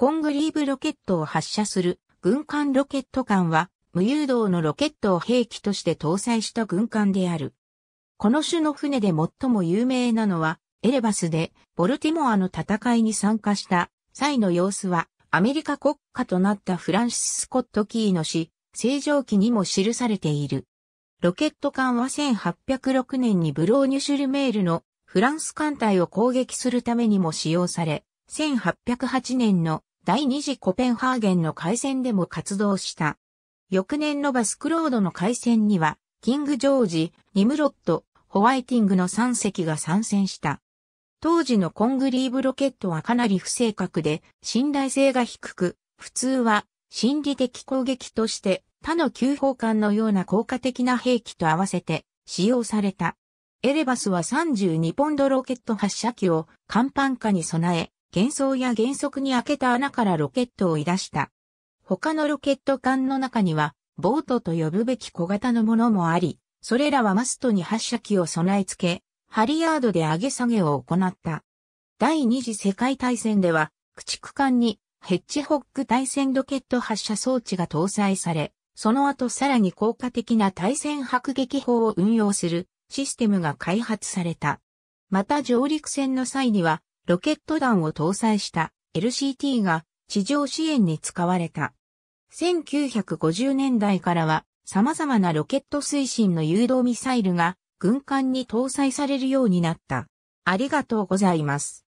コングリーブロケットを発射する軍艦ロケット艦は無誘導のロケットを兵器として搭載した軍艦である。この種の船で最も有名なのはエレバスでボルティモアの戦いに参加した際の様子はアメリカ国家となったフランシス・スコット・キーの死、正常期にも記されている。ロケット艦は1806年にブローニュシュルメールのフランス艦隊を攻撃するためにも使用され、1808年の第二次コペンハーゲンの海戦でも活動した。翌年のバスクロードの海戦には、キング・ジョージ、ニムロット、ホワイティングの3隻が参戦した。当時のコングリーブロケットはかなり不正確で、信頼性が低く、普通は心理的攻撃として他の急砲艦のような効果的な兵器と合わせて使用された。エレバスは32ポンドロケット発射機を甲板下に備え、幻想や原則に開けた穴からロケットを出した。他のロケット艦の中には、ボートと呼ぶべき小型のものもあり、それらはマストに発射機を備え付け、ハリヤードで上げ下げを行った。第二次世界大戦では、駆逐艦にヘッジホッグ対戦ロケット発射装置が搭載され、その後さらに効果的な対戦迫撃砲を運用するシステムが開発された。また上陸戦の際にはロケット弾を搭載した LCT が地上支援に使われた。1950年代からは様々なロケット推進の誘導ミサイルが軍艦に搭載されるようになった。ありがとうございます。